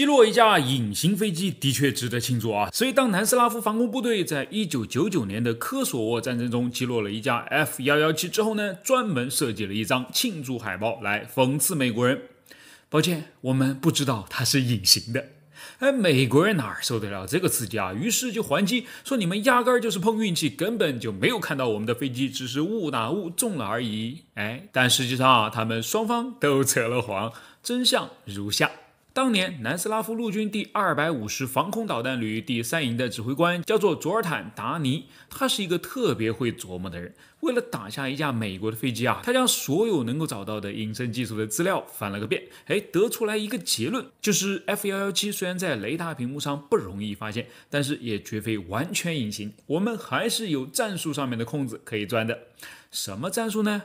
击落一架隐形飞机的确值得庆祝啊！所以，当南斯拉夫防空部队在一九九九年的科索沃战争中击落了一架 F 幺幺七之后呢，专门设计了一张庆祝海报来讽刺美国人。抱歉，我们不知道它是隐形的。哎，美国人哪受得了这个刺激啊？于是就还击说：“你们压根儿就是碰运气，根本就没有看到我们的飞机，只是误打误中了而已。”哎，但实际上啊，他们双方都扯了谎。真相如下。当年南斯拉夫陆军第二百五十防空导弹旅第三营的指挥官叫做佐尔坦达尼，他是一个特别会琢磨的人。为了打下一架美国的飞机啊，他将所有能够找到的隐身技术的资料翻了个遍，哎，得出来一个结论，就是 F 幺幺七虽然在雷达屏幕上不容易发现，但是也绝非完全隐形，我们还是有战术上面的空子可以钻的。什么战术呢？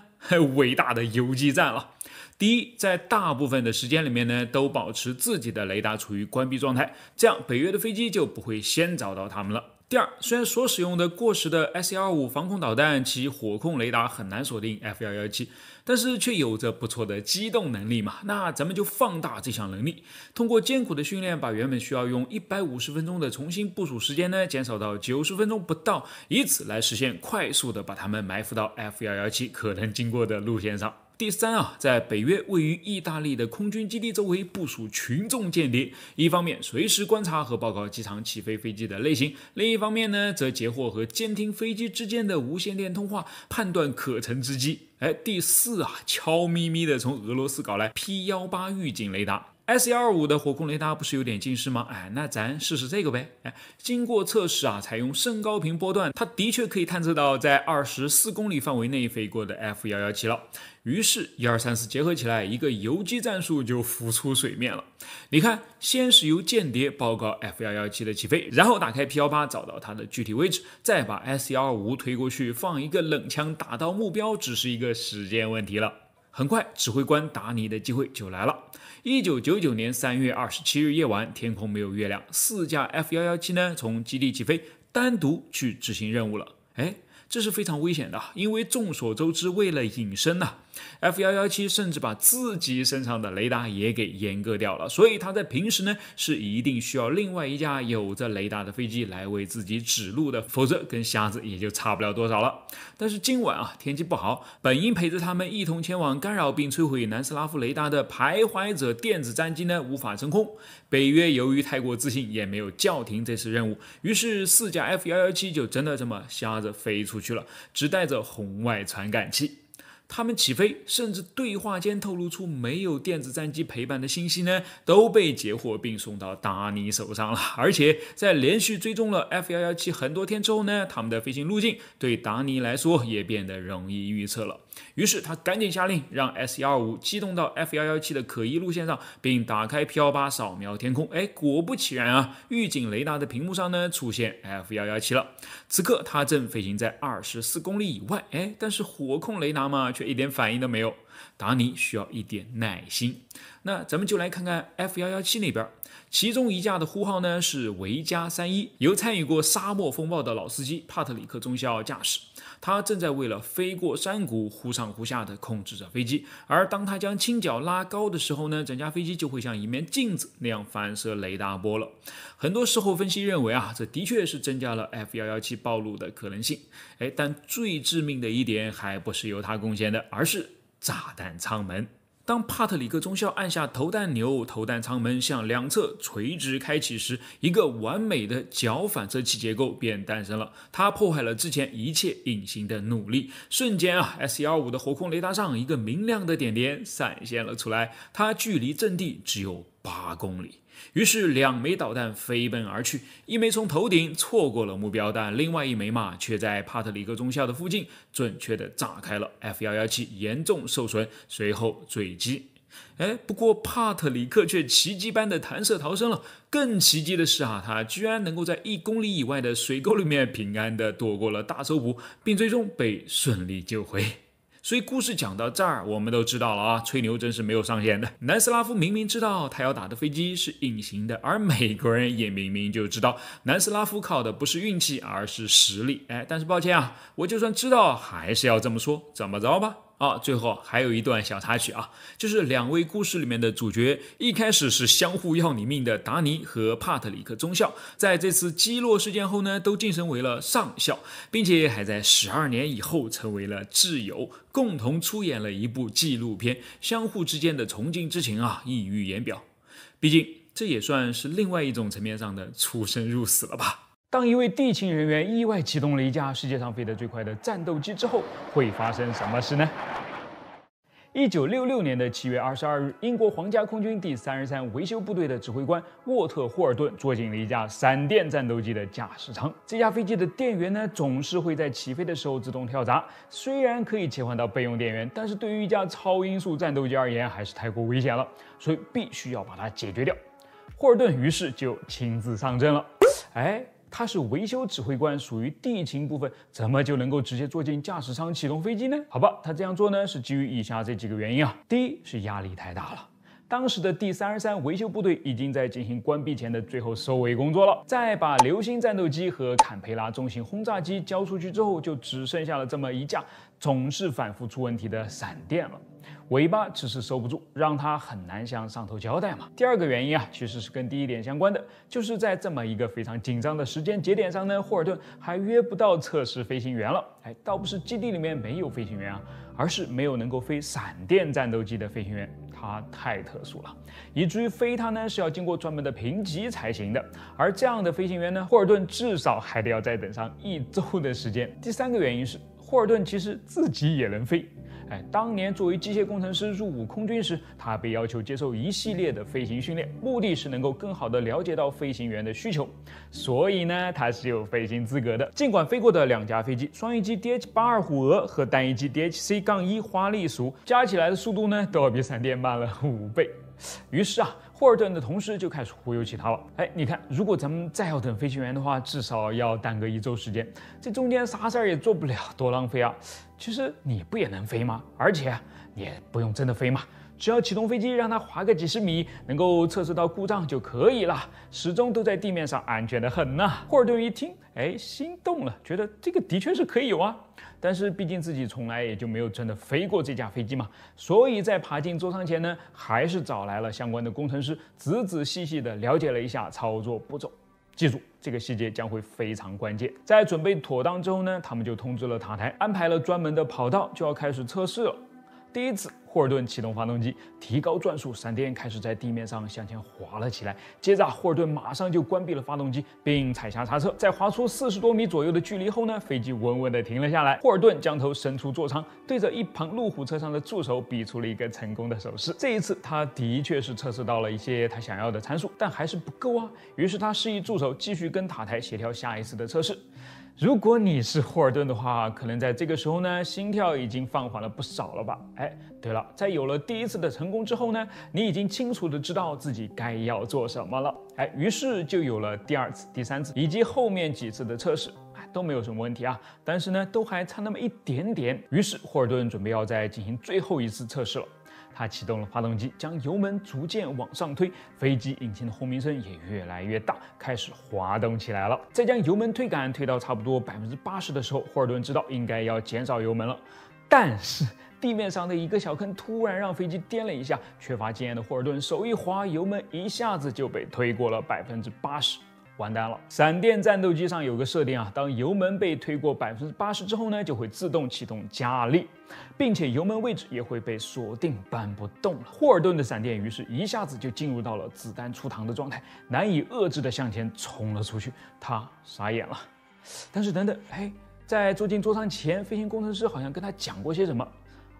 伟大的游击战了。第一，在大部分的时间里面呢，都保持自己的雷达处于关闭状态，这样北约的飞机就不会先找到他们了。第二，虽然所使用的过时的 S 幺二五防空导弹其火控雷达很难锁定 F 幺幺七，但是却有着不错的机动能力嘛。那咱们就放大这项能力，通过艰苦的训练，把原本需要用一百五十分钟的重新部署时间呢，减少到九十分钟不到，以此来实现快速的把他们埋伏到 F 幺幺七可能经过的路线上。第三啊，在北约位于意大利的空军基地周围部署群众间谍，一方面随时观察和报告机场起飞飞机的类型，另一方面呢，则截获和监听飞机之间的无线电通话，判断可乘之机。哎，第四啊，悄咪咪的从俄罗斯搞来 P 幺八预警雷达，S 幺二五的火控雷达不是有点近视吗？哎，那咱试试这个呗。哎，经过测试啊，采用升高频波段，它的确可以探测到在二十四公里范围内飞过的 F 幺幺七了。于是，一二三四结合起来，一个游击战术就浮出水面了。你看，先是由间谍报告 F 幺幺七的起飞，然后打开 P 幺八找到它的具体位置，再把 S 幺二五推过去，放一个冷枪打到目标，只是一个。时间问题了。很快，指挥官达尼的机会就来了。一九九九年三月二十七日夜晚，天空没有月亮，四架 F 幺幺七呢从基地起飞，单独去执行任务了。哎，这是非常危险的，因为众所周知，为了隐身呢。F- 幺幺七甚至把自己身上的雷达也给阉割掉了，所以他在平时呢是一定需要另外一架有着雷达的飞机来为自己指路的，否则跟瞎子也就差不了多少了。但是今晚啊天气不好，本应陪着他们一同前往干扰并摧毁南斯拉夫雷达的徘徊者电子战机呢无法升空，北约由于太过自信，也没有叫停这次任务，于是四架 F- 幺幺七就真的这么瞎子飞出去了，只带着红外传感器。他们起飞，甚至对话间透露出没有电子战机陪伴的信息呢，都被截获并送到达尼手上了。而且在连续追踪了 F 幺幺七很多天之后呢，他们的飞行路径对达尼来说也变得容易预测了。于是他赶紧下令，让 S 幺二五机动到 F 幺幺七的可疑路线上，并打开 P 幺八扫描天空。哎，果不其然啊，预警雷达的屏幕上呢出现 F 幺幺七了。此刻它正飞行在二十四公里以外。哎，但是火控雷达嘛，却一点反应都没有。达尼需要一点耐心。那咱们就来看看 F 幺幺七那边，其中一架的呼号呢是维加三一，由参与过沙漠风暴的老司机帕特里克中校驾驶。他正在为了飞过山谷忽上忽下的控制着飞机。而当他将倾角拉高的时候呢，整架飞机就会像一面镜子那样反射雷达波了。很多时候分析认为啊，这的确是增加了 F 幺幺七暴露的可能性。哎，但最致命的一点还不是由他贡献的，而是。炸弹舱门。当帕特里克中校按下投弹钮，投弹舱门向两侧垂直开启时，一个完美的角反射器结构便诞生了。它破坏了之前一切隐形的努力。瞬间啊，S 幺五的火控雷达上一个明亮的点点闪现了出来。它距离阵地只有。八公里，于是两枚导弹飞奔而去，一枚从头顶错过了目标，但另外一枚嘛，却在帕特里克中校的附近准确地炸开了。F 幺幺七严重受损，随后坠机。哎，不过帕特里克却奇迹般的弹射逃生了。更奇迹的是啊，他居然能够在一公里以外的水沟里面平安地躲过了大搜捕，并最终被顺利救回。所以故事讲到这儿，我们都知道了啊，吹牛真是没有上限的。南斯拉夫明明知道他要打的飞机是隐形的，而美国人也明明就知道南斯拉夫靠的不是运气，而是实力。哎，但是抱歉啊，我就算知道，还是要这么说，怎么着吧？啊，最后还有一段小插曲啊，就是两位故事里面的主角，一开始是相互要你命的达尼和帕特里克中校，在这次击落事件后呢，都晋升为了上校，并且还在十二年以后成为了挚友，共同出演了一部纪录片，相互之间的崇敬之情啊，溢于言表。毕竟这也算是另外一种层面上的出生入死了吧。当一位地勤人员意外启动了一架世界上飞得最快的战斗机之后，会发生什么事呢？一九六六年的七月二十二日，英国皇家空军第三十三维修部队的指挥官沃特·霍尔顿坐进了一架闪电战斗机的驾驶舱。这架飞机的电源呢，总是会在起飞的时候自动跳闸。虽然可以切换到备用电源，但是对于一架超音速战斗机而言，还是太过危险了，所以必须要把它解决掉。霍尔顿于是就亲自上阵了。哎。他是维修指挥官，属于地勤部分，怎么就能够直接坐进驾驶舱启动飞机呢？好吧，他这样做呢，是基于以下这几个原因啊。第一是压力太大了，当时的第三十三维修部队已经在进行关闭前的最后收尾工作了，在把流星战斗机和坎培拉重型轰炸机交出去之后，就只剩下了这么一架总是反复出问题的闪电了。尾巴只是收不住，让他很难向上头交代嘛。第二个原因啊，其实是跟第一点相关的，就是在这么一个非常紧张的时间节点上呢，霍尔顿还约不到测试飞行员了。哎，倒不是基地里面没有飞行员啊，而是没有能够飞闪电战斗机的飞行员，他太特殊了，以至于飞它呢是要经过专门的评级才行的。而这样的飞行员呢，霍尔顿至少还得要再等上一周的时间。第三个原因是，霍尔顿其实自己也能飞。哎，当年作为机械工程师入伍空军时，他被要求接受一系列的飞行训练，目的是能够更好地了解到飞行员的需求。所以呢，他是有飞行资格的。尽管飞过的两架飞机，双翼机 D H 八二虎鹅和单翼机 D H C 杠一花栗鼠，加起来的速度呢，都要比闪电慢了五倍。于是啊，霍尔顿的同事就开始忽悠起他了。哎，你看，如果咱们再要等飞行员的话，至少要耽搁一周时间，这中间啥事儿也做不了，多浪费啊！其实你不也能飞吗？而且也不用真的飞嘛。只要启动飞机，让它滑个几十米，能够测试到故障就可以了。始终都在地面上，安全的很呢。霍尔顿一听，哎，心动了，觉得这个的确是可以有啊。但是毕竟自己从来也就没有真的飞过这架飞机嘛，所以在爬进座舱前呢，还是找来了相关的工程师，仔仔细细的了解了一下操作步骤。记住，这个细节将会非常关键。在准备妥当之后呢，他们就通知了塔台，安排了专门的跑道，就要开始测试了。第一次，霍尔顿启动发动机，提高转速，闪电开始在地面上向前滑了起来。接着，霍尔顿马上就关闭了发动机，并踩下刹车。在滑出四十多米左右的距离后呢，飞机稳稳地停了下来。霍尔顿将头伸出座舱，对着一旁路虎车上的助手比出了一个成功的手势。这一次，他的确是测试到了一些他想要的参数，但还是不够啊。于是他示意助手继续跟塔台协调下一次的测试。如果你是霍尔顿的话，可能在这个时候呢，心跳已经放缓了不少了吧？哎，对了，在有了第一次的成功之后呢，你已经清楚的知道自己该要做什么了。哎，于是就有了第二次、第三次以及后面几次的测试，哎，都没有什么问题啊。但是呢，都还差那么一点点。于是霍尔顿准备要再进行最后一次测试了。他启动了发动机，将油门逐渐往上推，飞机引擎的轰鸣声也越来越大，开始滑动起来了。再将油门推杆推到差不多百分之八十的时候，霍尔顿知道应该要减少油门了。但是地面上的一个小坑突然让飞机颠了一下，缺乏经验的霍尔顿手一滑，油门一下子就被推过了百分之八十。完蛋了！闪电战斗机上有个设定啊，当油门被推过百分之八十之后呢，就会自动启动加力，并且油门位置也会被锁定，搬不动了。霍尔顿的闪电于是一下子就进入到了子弹出膛的状态，难以遏制的向前冲了出去。他傻眼了，但是等等，哎，在坐进座舱前，飞行工程师好像跟他讲过些什么。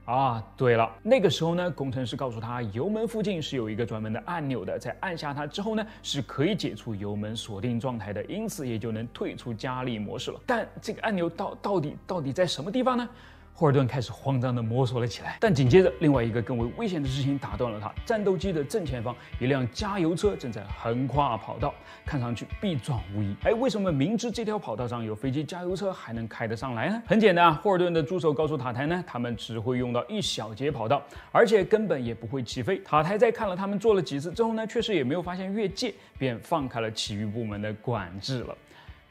啊，对了，那个时候呢，工程师告诉他，油门附近是有一个专门的按钮的，在按下它之后呢，是可以解除油门锁定状态的，因此也就能退出加力模式了。但这个按钮到到底到底在什么地方呢？霍尔顿开始慌张的摸索了起来，但紧接着另外一个更为危险的事情打断了他。战斗机的正前方，一辆加油车正在横跨跑道，看上去必撞无疑。哎，为什么明知这条跑道上有飞机加油车，还能开得上来呢？很简单，啊，霍尔顿的助手告诉塔台呢，他们只会用到一小节跑道，而且根本也不会起飞。塔台在看了他们做了几次之后呢，确实也没有发现越界，便放开了其余部门的管制了。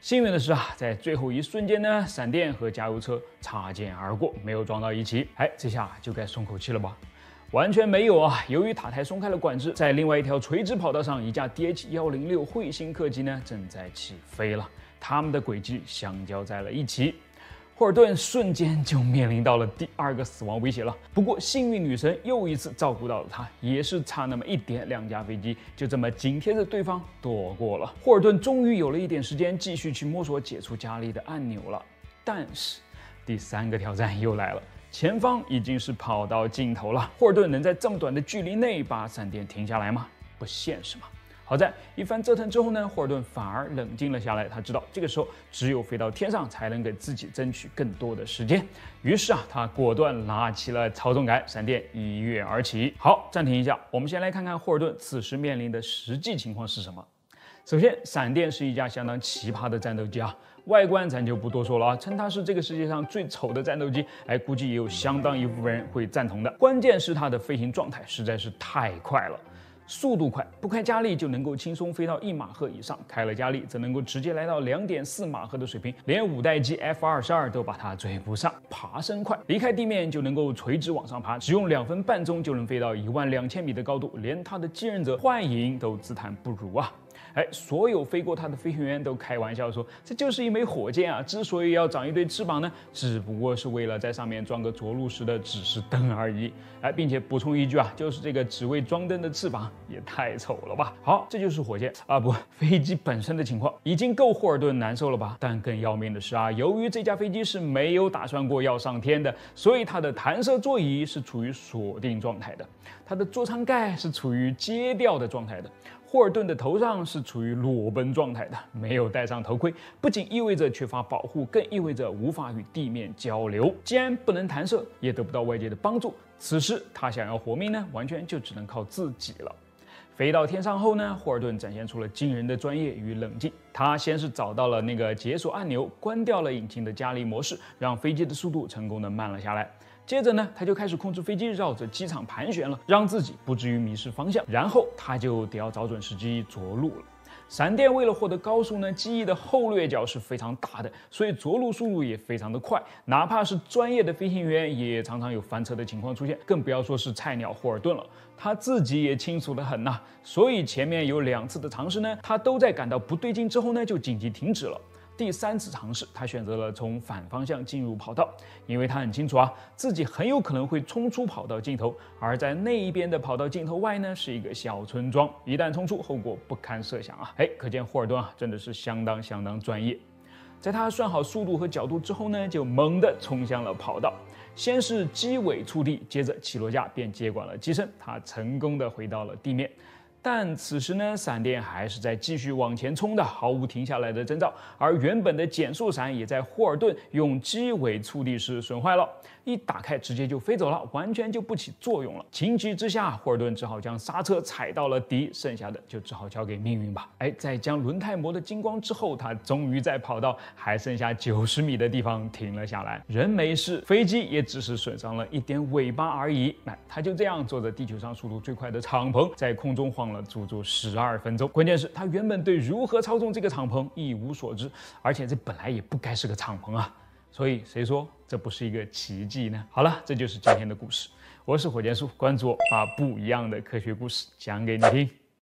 幸运的是啊，在最后一瞬间呢，闪电和加油车擦肩而过，没有撞到一起。哎，这下就该松口气了吧？完全没有啊！由于塔台松开了管制，在另外一条垂直跑道上，一架 D H 幺零六彗星客机呢正在起飞了，他们的轨迹相交在了一起。霍尔顿瞬间就面临到了第二个死亡威胁了。不过幸运女神又一次照顾到了他，也是差那么一点，两架飞机就这么紧贴着对方躲过了。霍尔顿终于有了一点时间，继续去摸索解除家里的按钮了。但是第三个挑战又来了，前方已经是跑到尽头了。霍尔顿能在这么短的距离内把闪电停下来吗？不现实吗？好在一番折腾之后呢，霍尔顿反而冷静了下来。他知道这个时候只有飞到天上才能给自己争取更多的时间。于是啊，他果断拿起了操纵杆，闪电一跃而起。好，暂停一下，我们先来看看霍尔顿此时面临的实际情况是什么。首先，闪电是一架相当奇葩的战斗机啊，外观咱就不多说了啊，称它是这个世界上最丑的战斗机，哎，估计也有相当一部分人会赞同的。关键是它的飞行状态实在是太快了。速度快，不开加力就能够轻松飞到一马赫以上，开了加力则能够直接来到两点四马赫的水平，连五代机 F 二十二都把它追不上。爬升快，离开地面就能够垂直往上爬，只用两分半钟就能飞到一万两千米的高度，连它的继任者幻影都自叹不如啊。哎，所有飞过它的飞行员都开玩笑说，这就是一枚火箭啊！之所以要长一对翅膀呢，只不过是为了在上面装个着陆时的指示灯而已。哎，并且补充一句啊，就是这个只为装灯的翅膀也太丑了吧！好，这就是火箭啊，不，飞机本身的情况已经够霍尔顿难受了吧？但更要命的是啊，由于这架飞机是没有打算过要上天的，所以它的弹射座椅是处于锁定状态的，它的座舱盖是处于揭掉的状态的。霍尔顿的头上是处于裸奔状态的，没有戴上头盔，不仅意味着缺乏保护，更意味着无法与地面交流。既然不能弹射，也得不到外界的帮助，此时他想要活命呢，完全就只能靠自己了。飞到天上后呢，霍尔顿展现出了惊人的专业与冷静。他先是找到了那个解锁按钮，关掉了引擎的加力模式，让飞机的速度成功的慢了下来。接着呢，他就开始控制飞机绕着机场盘旋了，让自己不至于迷失方向。然后他就得要找准时机着陆了。闪电为了获得高速呢，机翼的后掠角是非常大的，所以着陆速度也非常的快。哪怕是专业的飞行员，也常常有翻车的情况出现，更不要说是菜鸟霍尔顿了。他自己也清楚的很呐，所以前面有两次的尝试呢，他都在感到不对劲之后呢，就紧急停止了。第三次尝试，他选择了从反方向进入跑道，因为他很清楚啊，自己很有可能会冲出跑道尽头，而在那一边的跑道尽头外呢，是一个小村庄，一旦冲出，后果不堪设想啊！哎，可见霍尔顿啊，真的是相当相当专业。在他算好速度和角度之后呢，就猛地冲向了跑道，先是机尾触地，接着起落架便接管了机身，他成功的回到了地面。但此时呢，闪电还是在继续往前冲的，毫无停下来的征兆。而原本的减速伞也在霍尔顿用机尾触地时损坏了。一打开，直接就飞走了，完全就不起作用了。情急之下，霍尔顿只好将刹车踩到了底，剩下的就只好交给命运吧。哎，在将轮胎磨得精光之后，他终于在跑道还剩下九十米的地方停了下来。人没事，飞机也只是损伤了一点尾巴而已。那他就这样坐着地球上速度最快的敞篷，在空中晃了足足十二分钟。关键是，他原本对如何操纵这个敞篷一无所知，而且这本来也不该是个敞篷啊。所以谁说这不是一个奇迹呢？好了，这就是今天的故事。我是火箭叔，关注我，把不一样的科学故事讲给你听。